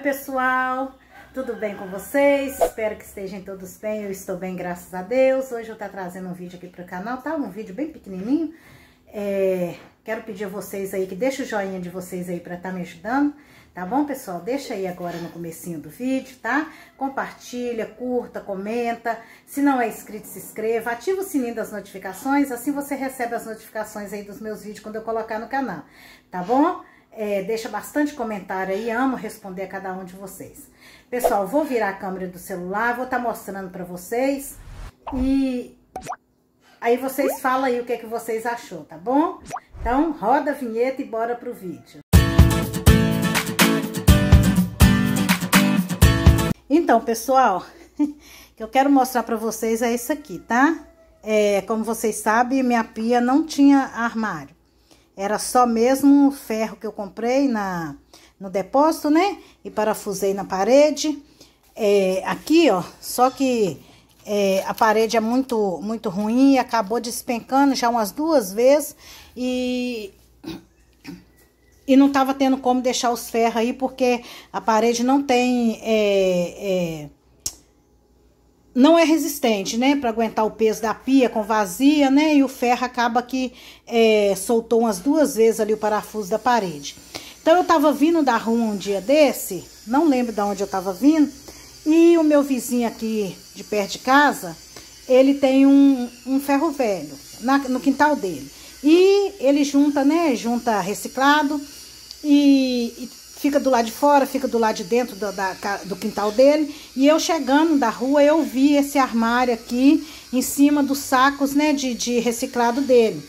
Oi pessoal, tudo bem com vocês? Espero que estejam todos bem, eu estou bem, graças a Deus. Hoje eu estou trazendo um vídeo aqui para o canal, tá? Um vídeo bem pequenininho. É... quero pedir a vocês aí que deixem o joinha de vocês aí para estar tá me ajudando, tá bom pessoal? Deixa aí agora no comecinho do vídeo, tá? Compartilha, curta, comenta. Se não é inscrito, se inscreva. Ativa o sininho das notificações, assim você recebe as notificações aí dos meus vídeos quando eu colocar no canal, tá bom? é, deixa bastante comentário aí, amo responder a cada um de vocês. Pessoal, vou virar a câmera do celular, vou estar tá mostrando para vocês e aí vocês falam aí o que, é que vocês achou, tá bom? Então, roda a vinheta e bora pro vídeo. Então, pessoal, que eu quero mostrar para vocês é isso aqui, tá? É, como vocês sabem, minha pia não tinha armário. Era só mesmo o ferro que eu comprei na, no depósito, né? E parafusei na parede. É, aqui, ó, só que é, a parede é muito, muito ruim, acabou despencando já umas duas vezes. E e não estava tendo como deixar os ferros aí, porque a parede não tem é, é, não é resistente, né, para aguentar o peso da pia com vazia, né, e o ferro acaba que é, soltou umas duas vezes ali o parafuso da parede. Então eu tava vindo da rua um dia desse, não lembro de onde eu tava vindo, e o meu vizinho aqui de perto de casa, ele tem um, um ferro velho na, no quintal dele. E ele junta, né, junta reciclado e, e fica do lado de fora, fica do lado de dentro do, da, do quintal dele. E eu chegando da rua, eu vi esse armário aqui em cima dos sacos, né, de, de reciclado dele.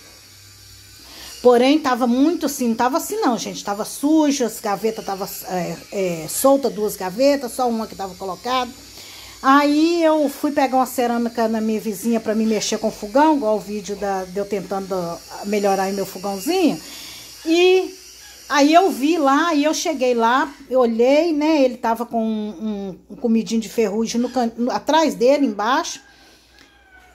Porém, tava muito assim, não tava assim não, gente. Tava sujo, as gavetas tava é, é, solta duas gavetas, só uma que tava colocada. Aí eu fui pegar uma cerâmica na minha vizinha para me mexer com o fogão, igual o vídeo da, de eu tentando melhorar aí meu fogãozinho. E Aí eu vi lá e eu cheguei lá, eu olhei, né? Ele tava com um, um comidinho de ferrugem no, can, no atrás dele, embaixo.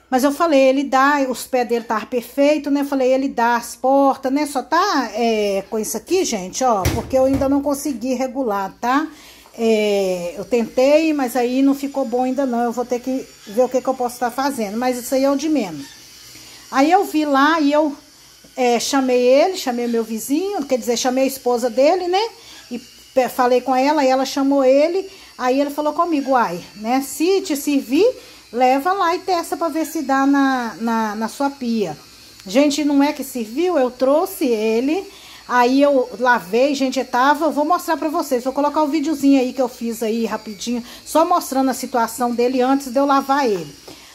Mas eu falei, ele dá, os pés dele estavam perfeitos, né? falei, ele dá as portas, né? Só tá é, com isso aqui, gente, ó, porque eu ainda não consegui regular, tá? É, eu tentei, mas aí não ficou bom ainda não. Eu vou ter que ver o que, que eu posso estar tá fazendo, mas isso aí é o de menos. Aí eu vi lá e eu é, chamei ele, chamei meu vizinho, quer dizer, chamei a esposa dele, né? E falei com ela, e ela chamou ele. Aí ele falou comigo, ai, né? Se te servir, leva lá e testa para ver se dá na, na, na sua pia. Gente, não é que serviu, eu trouxe ele. Aí eu lavei, gente, eu tava, vou mostrar para vocês. Vou colocar o videozinho aí que eu fiz aí rapidinho, só mostrando a situação dele antes de eu lavar ele.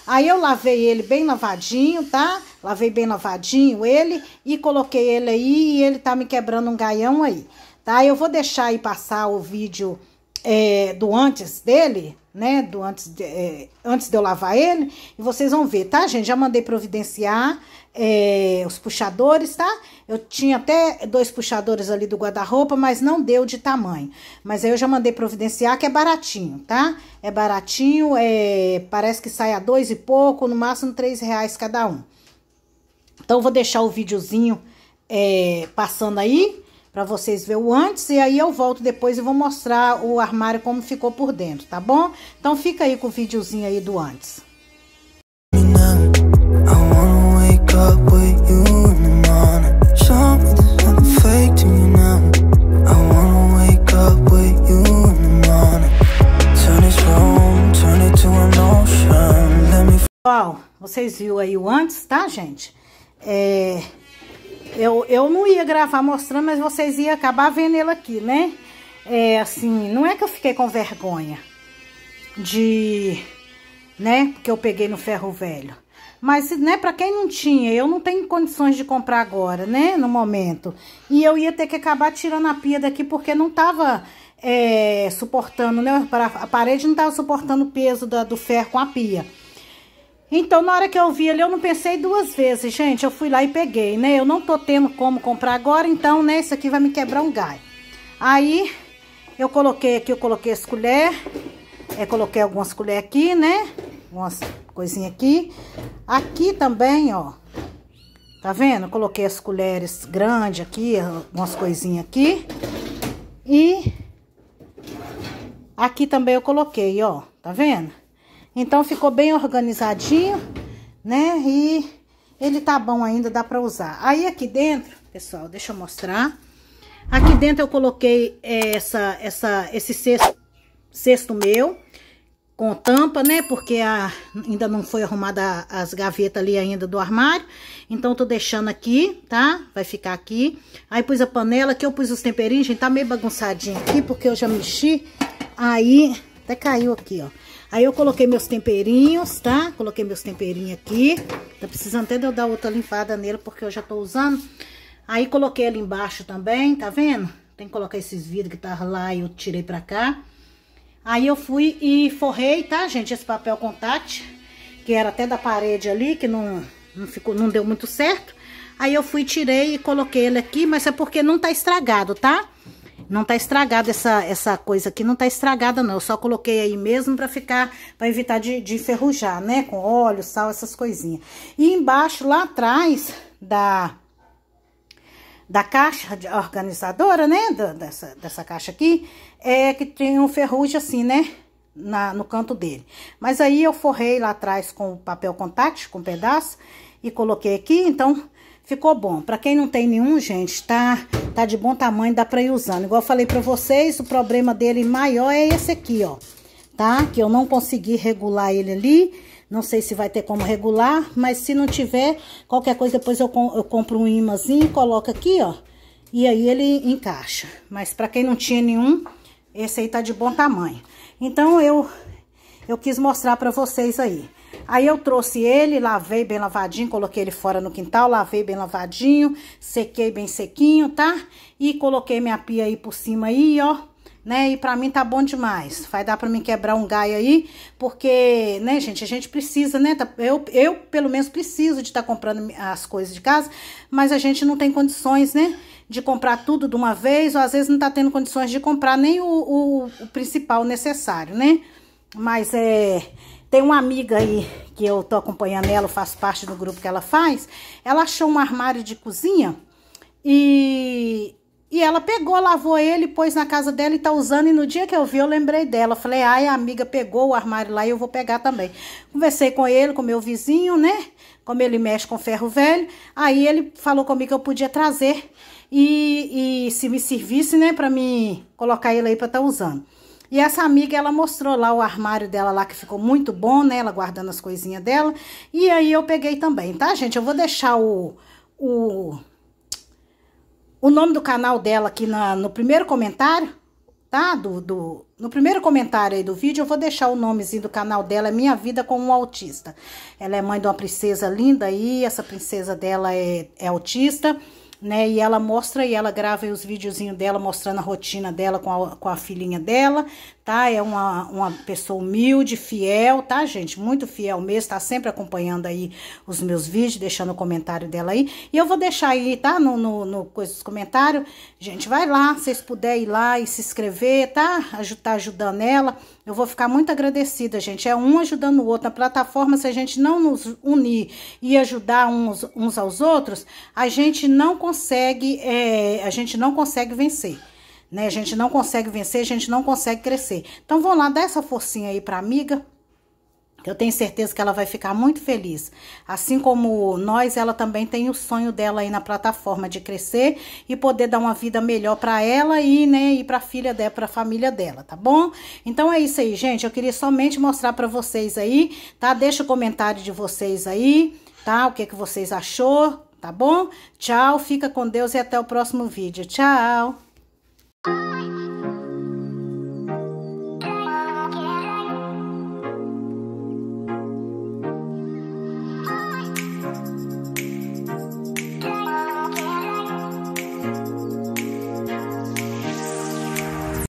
Aí eu lavei ele bem lavadinho, tá? Lavei bem lavadinho ele e coloquei ele aí e ele tá me quebrando um gaião aí, tá? Eu vou deixar aí passar o vídeo é, do antes dele, né? Do antes de, é, antes de eu lavar ele e vocês vão ver, tá, gente? Já mandei providenciar é, os puxadores, tá? Eu tinha até dois puxadores ali do guarda-roupa, mas não deu de tamanho. Mas aí eu já mandei providenciar, que é baratinho, tá? É baratinho, é, parece que sai a dois e pouco, no máximo três reais cada um. Então, eu vou deixar o videozinho é, passando aí para vocês verem o antes e aí eu volto depois e vou mostrar o armário como ficou por dentro, tá bom? Então, fica aí com o videozinho aí do antes. Pessoal, vocês viram aí o antes, tá, gente? É, eu, eu não ia gravar mostrando, mas vocês iam acabar vendo ele aqui, né? É, assim, não é que eu fiquei com vergonha de... Né? Porque eu peguei no ferro velho. Mas, né, pra quem não tinha, eu não tenho condições de comprar agora, né, no momento. E eu ia ter que acabar tirando a pia daqui porque não tava é, suportando, né, a parede não tava suportando o peso da, do ferro com a pia. Então, na hora que eu vi ali, eu não pensei duas vezes, gente. Eu fui lá e peguei, né? Eu não tô tendo como comprar agora, então, né? Isso aqui vai me quebrar um gai Aí, eu coloquei aqui, eu coloquei as colheres. É, coloquei algumas colheres aqui, né? Algumas coisinhas aqui. Aqui também, ó. Tá vendo? Eu coloquei as colheres grandes aqui, algumas coisinhas aqui. E aqui também eu coloquei, ó. Tá vendo? Então ficou bem organizadinho, né? E ele tá bom ainda, dá pra usar. Aí aqui dentro, pessoal, deixa eu mostrar. Aqui dentro eu coloquei é, essa, essa, esse cesto, cesto meu com tampa, né? Porque a, ainda não foi arrumada as gavetas ali ainda do armário. Então, tô deixando aqui, tá? Vai ficar aqui. Aí, pus a panela aqui, eu pus os temperinhos, gente. Tá meio bagunçadinho aqui, porque eu já mexi. Aí, até caiu aqui, ó. Aí eu coloquei meus temperinhos, tá? Coloquei meus temperinhos aqui. Tá precisando até de eu dar outra limpada nele, porque eu já tô usando. Aí coloquei ali embaixo também, tá vendo? Tem que colocar esses vidros que tava lá e eu tirei pra cá. Aí eu fui e forrei, tá, gente? Esse papel contact, que era até da parede ali, que não, não, ficou, não deu muito certo. Aí eu fui, tirei e coloquei ele aqui, mas é porque não tá estragado, tá? Tá? Não tá estragada essa, essa coisa aqui, não tá estragada não. Eu só coloquei aí mesmo pra ficar, pra evitar de, de enferrujar, né? Com óleo, sal, essas coisinhas. E embaixo, lá atrás da, da caixa organizadora, né? Da, dessa, dessa caixa aqui, é que tem um ferrugem assim, né? Na, no canto dele. Mas aí eu forrei lá atrás com papel contact, com um pedaço, e coloquei aqui, então Ficou bom. Para quem não tem nenhum, gente, tá, tá de bom tamanho, dá para ir usando. Igual eu falei para vocês, o problema dele maior é esse aqui, ó. Tá? Que eu não consegui regular ele ali. Não sei se vai ter como regular, mas se não tiver, qualquer coisa depois eu, eu compro um imãzinho, coloco aqui, ó. E aí ele encaixa. Mas para quem não tinha nenhum, esse aí tá de bom tamanho. Então eu eu quis mostrar para vocês aí. Aí eu trouxe ele, lavei bem lavadinho, coloquei ele fora no quintal, lavei bem lavadinho, sequei bem sequinho, tá? E coloquei minha pia aí por cima aí, ó, né? E pra mim tá bom demais. Vai dar pra mim quebrar um gaia aí, porque, né, gente, a gente precisa, né? Tá, eu, eu pelo menos, preciso de estar tá comprando as coisas de casa, mas a gente não tem condições, né? De comprar tudo de uma vez, ou às vezes não tá tendo condições de comprar nem o, o, o principal necessário, né? Mas é tem uma amiga aí que eu tô acompanhando ela, faço parte do grupo que ela faz. Ela achou um armário de cozinha e, e ela pegou, lavou ele, pôs na casa dela e tá usando. E no dia que eu vi, eu lembrei dela. Falei, ai, a amiga pegou o armário lá e eu vou pegar também. Conversei com ele, com meu vizinho, né? Como ele mexe com ferro velho. Aí ele falou comigo que eu podia trazer e, e se me servisse, né, pra me colocar ele aí pra tá usando. E essa amiga, ela mostrou lá o armário dela lá, que ficou muito bom, né? Ela guardando as coisinhas dela. E aí eu peguei também, tá, gente? Eu vou deixar o... o o nome do canal dela aqui na, no primeiro comentário, tá? Do, do, no primeiro comentário aí do vídeo, eu vou deixar o nomezinho do canal dela, é Minha Vida com um Autista. Ela é mãe de uma princesa linda aí, essa princesa dela é, é autista né? E ela mostra e ela grava os videozinhos dela mostrando a rotina dela com a, com a filhinha dela, tá? É uma, uma pessoa humilde, fiel, tá, gente? Muito fiel mesmo, tá sempre acompanhando aí os meus vídeos, deixando o comentário dela aí. E eu vou deixar aí, tá? No, no, no coisa dos comentários. Gente, vai lá, se vocês puderem ir lá e se inscrever, tá? Tá ajudando ela. Eu vou ficar muito agradecida, gente. É um ajudando o outro. Na plataforma, se a gente não nos unir e ajudar uns, uns aos outros, a gente não consegue, é, a gente não consegue vencer né? A gente não consegue vencer, a gente não consegue crescer. Então vão lá dar essa forcinha aí para amiga. que Eu tenho certeza que ela vai ficar muito feliz. Assim como nós, ela também tem o sonho dela aí na plataforma de crescer e poder dar uma vida melhor para ela e, né, e para filha dela, para família dela, tá bom? Então é isso aí, gente. Eu queria somente mostrar para vocês aí, tá? Deixa o comentário de vocês aí, tá? O que que vocês achou, tá bom? Tchau, fica com Deus e até o próximo vídeo. Tchau. Oh.